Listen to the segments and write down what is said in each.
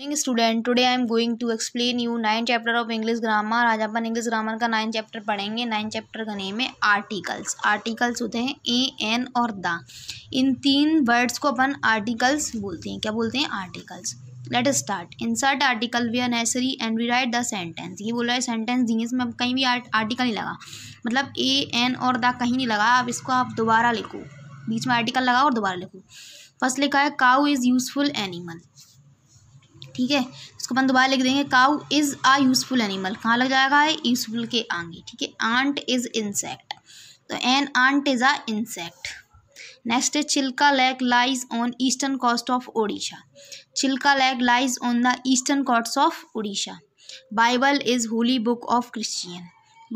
morning student today I am going to explain you nine chapter of English grammar आज अपन English grammar का nine chapter पढ़ेंगे nine chapter का name है articles articles होते हैं ए एन और द इन तीन वर्ड्स को अपन आर्टिकल्स बोलते हैं क्या बोलते हैं articles let start insert article we are necessary and we write the sentence ये बोल है सेंटेंस दिए इसमें अब कहीं भी आर्टिकल नहीं लगा मतलब ए एन और द कहीं नहीं लगा अब इसको आप दोबारा लिखो बीच में आर्टिकल लगाओ और दोबारा लिखो फर्स्ट लिखा है काउ इज़ यूजफुल एनिमल ठीक है इसको अपन दोबारा लिख देंगे cow is a useful animal कहाँ लग जाएगा यूज़फुल के आगे ठीक है आंट इज़ इंसेक्ट तो an ant is a insect next है Chilka lake lies on eastern coast of Odisha Chilka lake lies on the eastern coast of Orissa Bible is holy book of Christian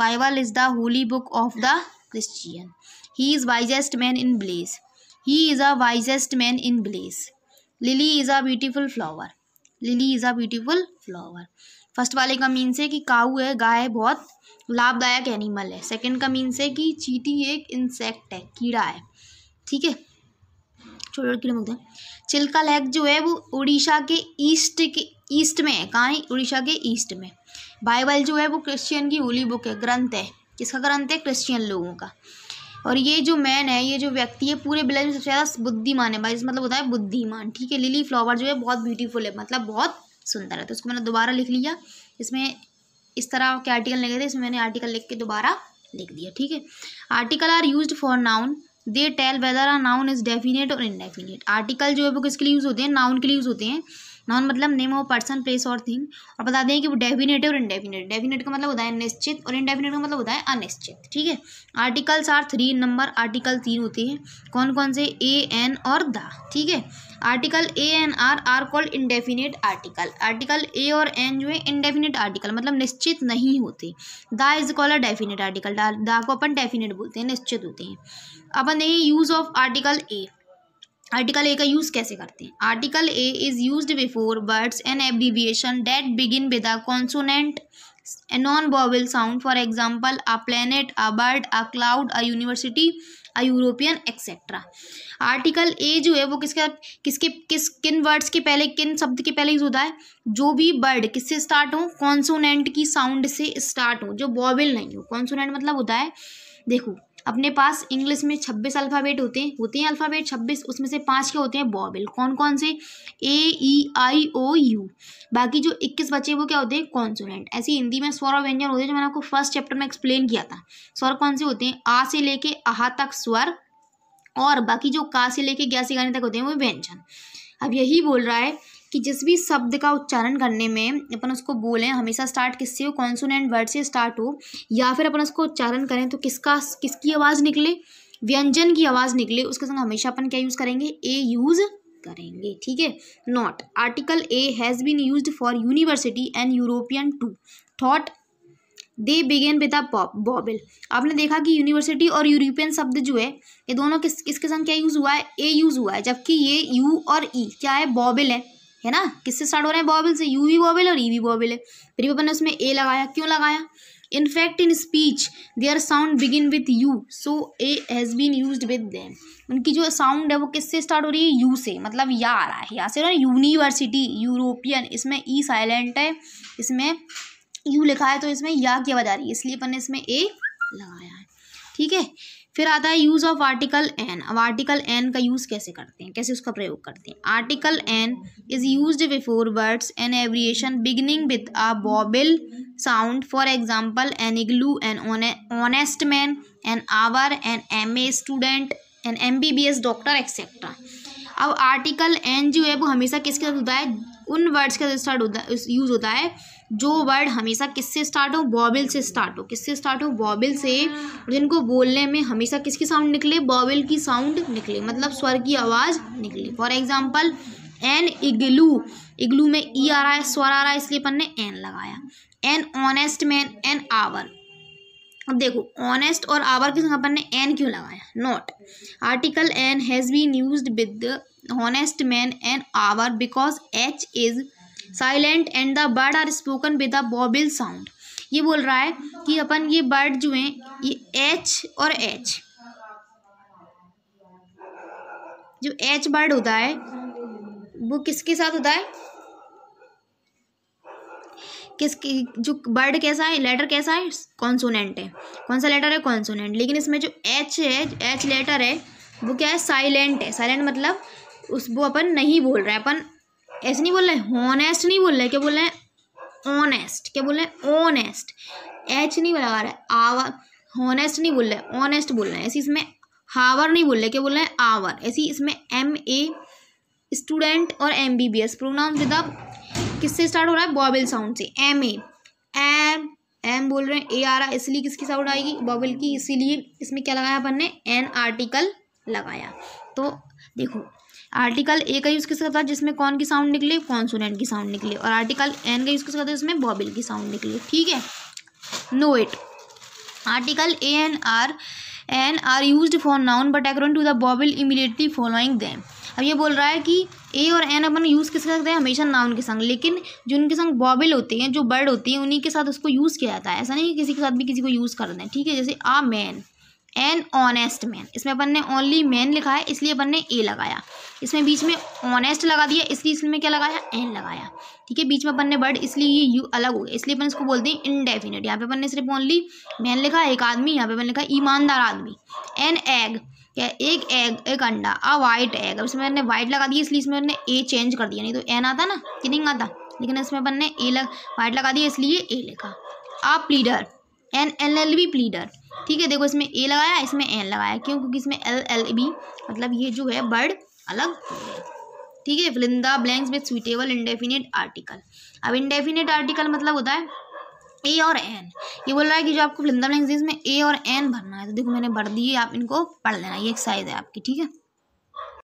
Bible is the holy book of the Christian he is wisest man in bless he is a wisest man in bless lily is a beautiful flower lily is a beautiful flower first वाले का means है कि काऊ है गाय बहुत लाभदायक animal है second का means है कि चीटी एक इंसेक्ट है कीड़ा है ठीक है छोटे छोटे कीड़े मुक्त चिल्का लेक जो है वो उड़ीसा के ईस्ट के ईस्ट में है कहाँ उड़ीसा के ईस्ट में बाइबल जो है वो क्रिश्चियन की होली बुक है ग्रंथ है किसका ग्रंथ है क्रिश्चियन लोगों का और ये जो मैन है ये जो व्यक्ति है पूरे विलेज में सबसे ज़्यादा बुद्धिमान है भाई इस मतलब होता है बुद्धिमान ठीक है लिली फ्लावर जो है बहुत ब्यूटीफुल है मतलब बहुत सुंदर है तो उसको मैंने दोबारा लिख लिया इसमें इस तरह के आर्टिकल लिखे थे इसमें मैंने आर्टिकल लिख के दोबारा लिख दिया ठीक है article are use for noun they tell whether are noun is definite और इनडेफिनेट आर्टिकल जो है वो किसके लिए यूज़ होते हैं नाउन के लिए यूज़ होते हैं नॉन मतलब नेम ऑफ पर्सन प्लेस और थिंग और बता दें कि वो डेफिनेट और इनडेफिनेट डेफिनेट का मतलब होता है निश्चित और इनडेफिनेट का मतलब होता है अनिश्चित ठीक है articles are three number article तीन होते हैं कौन कौन से ए एन और द ठीक है article a an are are called indefinite article article a और एन जो है इनडेफिनेट आर्टिकल मतलब निश्चित नहीं होते the is call a definite article the को अपन डेफिनेट बोलते हैं निश्चित होते हैं अपन यही use of article a article a का यूज़ कैसे करते हैं article a is use before words and abbreviation that begin with a consonant a non vowel sound for example a planet a bird a cloud a university a European etcetera article a जो है वो किसके किसके किस किन words के पहले किन शब्द के पहले यूज़ होता है जो भी वर्ड किससे स्टार्ट हो कॉन्सोनेंट की साउंड से स्टार्ट हो जो बॉबल नहीं हो कॉन्सोनेंट मतलब होता है देखो अपने पास इंग्लिश में छब्बीस अल्फ़ाबेट होते हैं होते हैं अल्फ़ाबेट छब्बीस उसमें से पाँच के होते हैं बॉबल कौन कौन से ए ई आई ओ यू बाकी जो इक्कीस बचे वो क्या होते हैं कॉन्सोनेंट ऐसे हिंदी में स्वर और व्यंजन होते हैं जो मैंने आपको फर्स्ट चैप्टर में एक्सप्लेन किया था स्वर कौन से होते हैं आ से लेके आहा तक स्वर और बाकी जो का से लेके गया से गाने तक होते हैं वो व्यंजन अब यही बोल रहा है कि जिस भी शब्द का उच्चारण करने में अपन उसको बोलें हमेशा स्टार्ट किससे हो कॉन्सोनेंट वर्ड से स्टार्ट हो या फिर अपन उसको उच्चारण करें तो किसका किसकी आवाज़ निकले व्यंजन की आवाज़ निकले उसके संग हमेशा अपन क्या यूज़ करेंगे ए यूज़ करेंगे ठीक है not article a has been use for university and European to thought they began with vowel आपने देखा कि यूनिवर्सिटी और यूरोपियन शब्द जो है ये दोनों किस किसके संग क्या यूज़ हुआ है ए यूज़ हुआ है जबकि ये यू और ई e, क्या है बॉबिल है है ना किससे स्टार्ट हो रहे हैं बॉबल से यू वी वॉवल और ई वी बॉबल है फिर भी अपन ने उसमें ए लगाया क्यों लगाया in fact in speech they are sound begin with U so a has been use with them उनकी जो साउंड है वो किससे स्टार्ट हो रही है यू से मतलब या आ रहा है या से यूनिवर्सिटी यूरोपियन इसमें ई e साइलेंट है इसमें यू लिखा है तो इसमें या की आवाज़ आ रही है इसलिए अपन ने इसमें ए लगाया है ठीक है फिर आता है यूज़ ऑफ आर्टिकल एन अब आर्टिकल एन का यूज़ कैसे करते हैं कैसे उसका प्रयोग करते हैं article an is use before words and abbreviation beginning with a vowel sound for example an igloo an honest man an hour an M A student an M B B S doctor etcetera अब article an जो है वो हमेशा किसके साथ होता है उन वर्ड्स के साथ स्टार्ट होता यूज़ होता है जो वर्ड हमेशा किससे स्टार्ट हो बॉबिल से स्टार्ट हो किससे स्टार्ट हो बॉबिल से जिनको बोलने में हमेशा किसकी साउंड निकले बॉबिल की साउंड निकले मतलब स्वर की आवाज़ निकले for example an igloo igloo में ई e आ रहा है स्वर आ रहा है इसलिए अपन ने एन लगाया an honest man an hour अब देखो ऑनेस्ट और आवर के संग अपन ने एन क्यों लगाया not article an has been use with honest man an hour because H is silent and the word are spoken with the vowel sound ये बोल रहा है कि अपन ये बर्ड जो हैं ये एच और एच जो एच बर्ड होता है वो किसके साथ होता है किस जो बर्ड कैसा है लेटर कैसा है कॉन्सोनेंट है कौन सा लेटर है कॉन्सोनेंट लेकिन इसमें जो एच है एच लेटर है वो क्या है साइलेंट है साइलेंट मतलब उस वो अपन नहीं बोल रहे हैं अपन ऐसे नहीं बोल रहे हैं हॉनेस्ट नहीं बोल रहे क्या बोल रहे हैं ऑनेस्ट क्या बोल रहे हैं ऑनेस्ट एच नहीं लगा रहा है आवर हॉनेस्ट नहीं बोल रहे ऑनेस्ट बोल रहे हैं ऐसे इसमें हावर नहीं बोल रहे क्या बोल रहे हैं आवर ऐसी इसमें एम ए स्टूडेंट और M B B S pronounce with किससे स्टार्ट हो रहा है बॉबल साउंड से एम ए एम एम बोल रहे हैं ए आ रहा है इसलिए किसकी साउंड आएगी बॉबल की इसीलिए इसमें क्या लगाया अपन ने एन आर्टिकल लगाया तो देखो आर्टिकल ए का यूज़ किसका था जिसमें कौन की साउंड निकली कॉन्सोनेंट की साउंड निकली और आर्टिकल एन का यूज़ किसका था जिसमें बॉबिल की साउंड निकली ठीक है note article a an are an are use for noun but according to the vowel immediately following them अब ये बोल रहा है कि ए और एन अपन यूज़ किस करते हैं हमेशा नाउन के संग लेकिन जो उनके संग बॉबिल होते हैं जो बर्ड होती हैं उन्हीं के साथ उसको यूज़ किया जाता है ऐसा नहीं कि किसी के साथ भी किसी को यूज़ कर दें ठीक है जैसे a man an honest man इसमें अपन ने ओनली मैन लिखा है इसलिए अपन ने ए लगाया इसमें बीच में ऑनेस्ट लगा दिया इसलिए इसमें क्या लगाया एन लगाया ठीक है बीच में अपन ने वर्ड इसलिए ये यू अलग हो गया इसलिए अपन इसको बोलते हैं इनडेफिनेट यहाँ पे अपन ने सिर्फ ओनली मैन लिखा एक आदमी यहाँ पे अपन लिखा ईमानदार आदमी एन एग क्या एक एग एक अंडा आ वाइट एग अब इसमें मैंने वाइट लगा दिया इसलिए इसमें मैंने ए चेंज कर दिया नहीं तो एन आता ना कि नहीं आता लेकिन इसमें अपन ने ए लग वाइट लगा दिया इसलिए ए लिखा आप pleader an L L B pleader ठीक है देखो इसमें ए लगाया इसमें एन लगाया क्यों क्योंकि इसमें एल एल बी मतलब ये जो है बर्ड अलग ठीक है fill in the blanks with suitable indefinite article अब इंडेफिनेट आर्टिकल मतलब होता है ए और एन ये बोल रहा है कि जो आपको फिलिंदा ब्लैंक्स इसमें ए और एन भरना है तो देखो मैंने भर दिए आप इनको पढ़ लेना ये साइज है आपकी ठीक है